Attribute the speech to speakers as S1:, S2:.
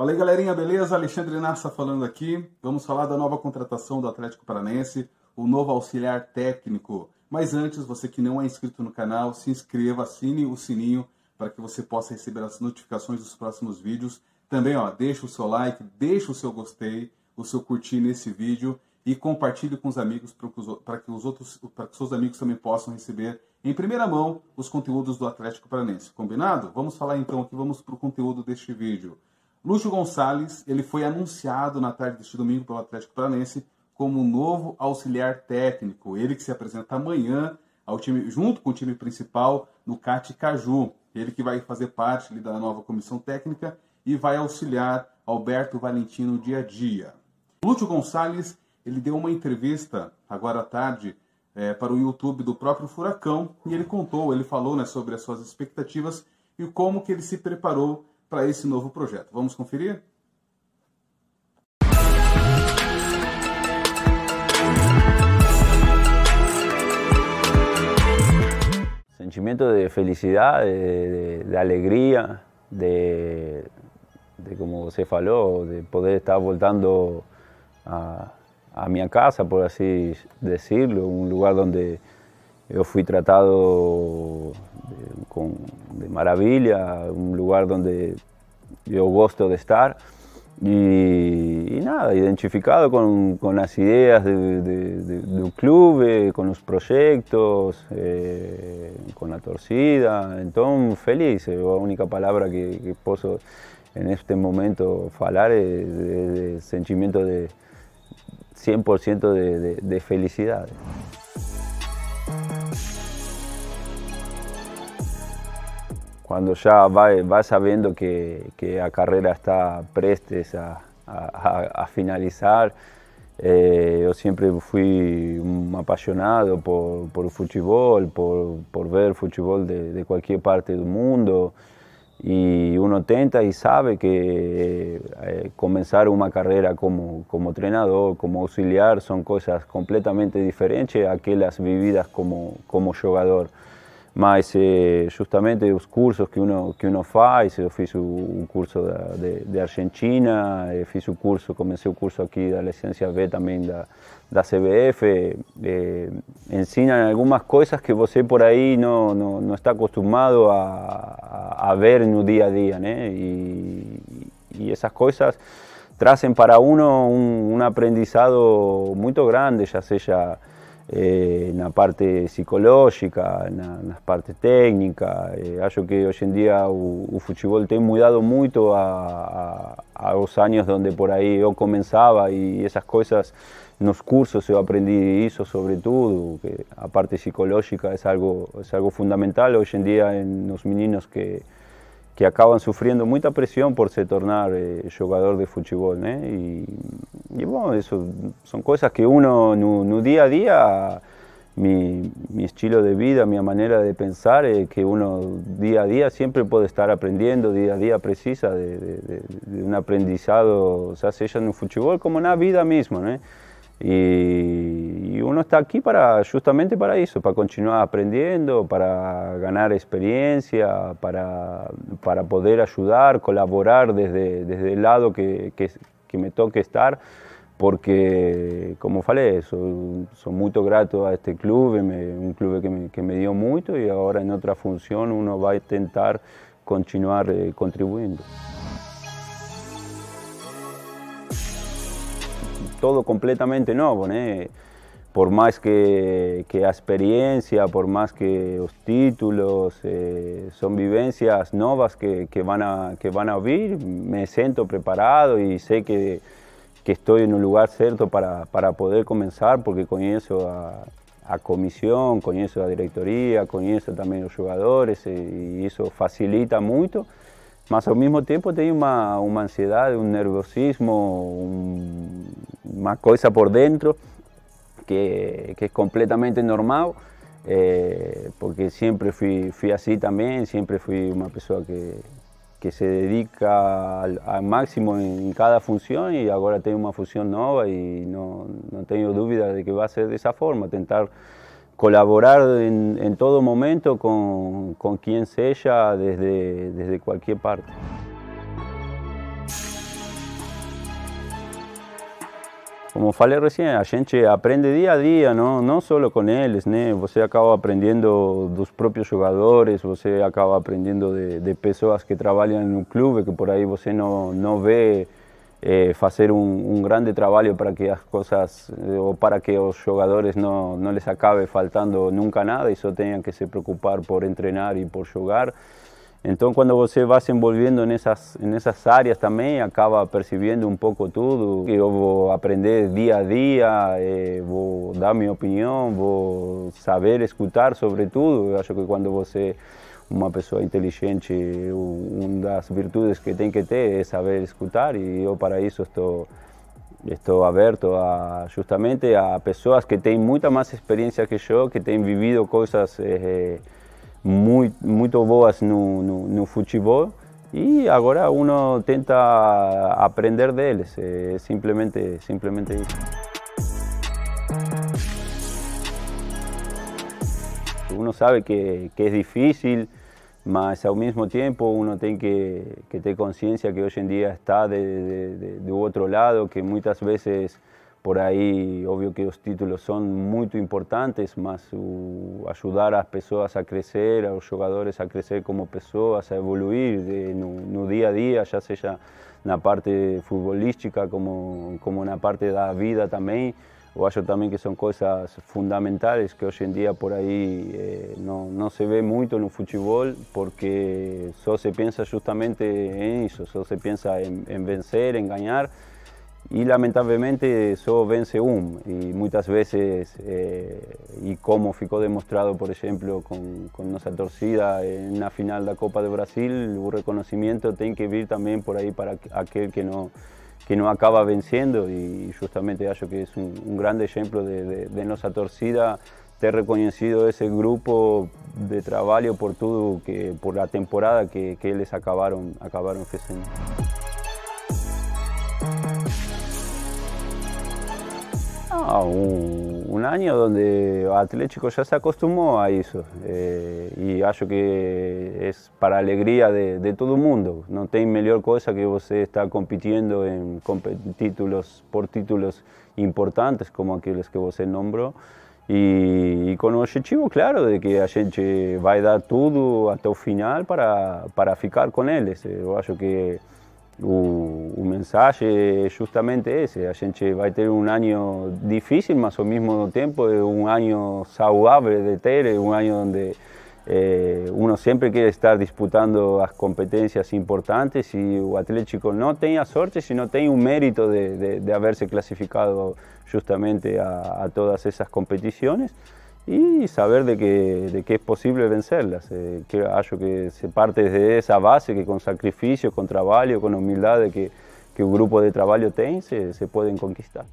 S1: Fala aí, galerinha, beleza? Alexandre Nassa tá falando aqui. Vamos falar da nova contratação do Atlético Paranense, o novo auxiliar técnico. Mas antes, você que não é inscrito no canal, se inscreva, assine o sininho para que você possa receber as notificações dos próximos vídeos. Também, ó, deixa o seu like, deixa o seu gostei, o seu curtir nesse vídeo e compartilhe com os amigos para que os outros, para que seus amigos também possam receber em primeira mão os conteúdos do Atlético Paranense. Combinado? Vamos falar então aqui, vamos para o conteúdo deste vídeo. Lúcio Gonçalves, ele foi anunciado na tarde deste domingo pelo Atlético Paranense como novo auxiliar técnico. Ele que se apresenta amanhã ao time, junto com o time principal no Cate Caju. Ele que vai fazer parte da nova comissão técnica e vai auxiliar Alberto Valentino dia a dia. Lúcio Gonçalves ele deu uma entrevista agora à tarde é, para o YouTube do próprio Furacão e ele contou, ele falou né, sobre as suas expectativas e como que ele se preparou para esse nuevo proyecto. Vamos a conferir?
S2: Sentimiento de felicidad, de, alegría, de, como se faló, de poder estar voltando a, a mi casa, por así decirlo, un lugar donde yo fui tratado de, con, maravilla, un lugar donde yo gusto de estar. Y, nada, identificado con, con las ideas del club, eh, con los proyectos, eh, con la torcida, entonces feliz, eh, la única palabra que, que puedo en este momento hablar es el sentimiento de 100% de, felicidad. cuando ya vas sabiendo que, la carrera está prestes a, finalizar, eh, yo siempre fui un apasionado por, el fútbol, por, ver fútbol de, cualquier parte del mundo. Y uno tenta y sabe que eh, comenzar una carrera como, entrenador, como auxiliar, son cosas completamente diferentes a aquellas vividas como jugador más eh, justamente los cursos que uno, que uno fa, un curso de, de Argentina, hice eh, el curso curso de curso aquí de la licencia B también de la CBF, eh, algunas cosas que vos por ahí no está acostumbrado a, a, en ver un día a día ¿eh? y y cosas traen para uno un un aprendizado muy grande, ya sea eh, na parte psicológica, na, nas partes técnicas. Eh, acho que hoje em dia o, futebol tem mudado muito a, a, anos onde por aí eu começava e essas coisas nos cursos eu aprendi isso sobretudo, que a parte psicológica é algo, é algo fundamental hoje em dia os meninos que que acaban sufriendo mucha presión por se tornar eh, jugador de fútbol ¿eh? y bueno son son que uno día a día mi, estilo de vida, mi manera de pensar, que uno día a día siempre puede estar aprendiendo, día a día precisa de, un aprendizado, o sea, sea en un fútbol como en la vida misma. Y, uno está aquí para, justamente para eso, para continuar aprendiendo, para ganar experiencia, para, poder ayudar, colaborar desde, el lado que, me toque estar, porque, como falé, soy, muy grato a este club, un club que me dio mucho y ahora en otra función uno va a intentar continuar eh, contribuyendo. todo completamente nuevo, eh, por más que, que experiencia, por más que los títulos, eh, son vivencias nuevas que, van a, que van a vivir, me siento preparado y sé que, que estoy en un lugar cierto para, para poder comenzar, porque conozco a, a comisión, conozco a directoría, conozco también a los jugadores eh, y eso facilita mucho. Mas al mismo tiempo tengo una, una ansiedad, un nerviosismo, más cosa por dentro, que, que es completamente normal, eh, porque siempre fui, así también, siempre fui una persona que, que se dedica al, máximo en, cada función y ahora tengo una función nueva y no, tengo duda de que va a ser de esa forma, intentar colaborar en, en todo momento con, con quien sea desde, desde cualquier parte. Como falei recién, a gente aprende día a día, no solo con ellos. eles, ¿no? Você acaba aprendiendo dos propios jogadores, você acaba aprendiendo de, de personas que en un club que por ahí você no no ve, eh, hacer fazer un grande trabajo para que las cosas eh, o para que los jugadores no les acabe faltando nunca nada y solo tengan que se preocupar por entrenar y por jugar. Entonces, cuando você vai se esas en esas áreas también, acaba percebendo um pouco tudo. Eu vou aprender día a dia, vou dar opinión, opinião, vou saber escuchar sobre todo. Yo acho que cuando você una persona inteligente, de das virtudes que tem que tener es saber escuchar. Y yo para eso estoy abierto justamente a personas que tienen mucha más experiencia que yo, que têm vivido cosas eh, muy, muy en no, no, y e ahora uno intenta aprender de ellos, simplemente, simplemente Uno sabe que, es difícil, pero al mismo tiempo uno tiene que, que tener conciencia que hoy en em día está de otro lado, que muchas veces por ahí, obvio que los títulos son muy importantes, más ayudar a las personas a crecer, a los jugadores a crecer como personas, a evoluir en no, día a día, ya sea en la parte futbolística como, como en la parte de la vida también. O yo también que son cosas fundamentales que hoy en día por ahí eh, no, no, se ve mucho en el fútbol porque solo se piensa justamente en eso, solo se piensa en, en vencer, en ganar y lamentablemente eso vence un y muchas veces eh, y como ficou demostrado por ejemplo con, con torcida en la final de la Copa de Brasil un reconocimiento tiene que vivir también por ahí para aquel que no que no acaba venciendo y justamente yo que es un, gran grande ejemplo de, de, torcida ter reconocido ese grupo de trabajo por todo, que por la temporada que, que acabaron acabaron Ah, un, año donde Atlético ya se acostumbró a eso eh, y acho que es para alegría de, todo el mundo. No hay mejor cosa que usted está compitiendo en títulos por títulos importantes como aquellos que usted nombró y, con el objetivo claro de que a gente va a dar todo hasta el final para, para ficar con ellos. Yo que un mensaje justamente ese. a gente a tener un año difícil, más al mismo tiempo un un año saludable de tener, un año donde eh, uno siempre quiere estar disputando las competencias importantes y el Atlético no tiene suerte, sorte, sino tiene un mérito de, haberse clasificado justamente a, todas esas competiciones y saber de que, es posible vencerlas. Eh, que, que se parte de esa base, que con sacrificio, con trabajo, con humildad, de que, que un grupo de trabajo tiene, se pueden conquistar.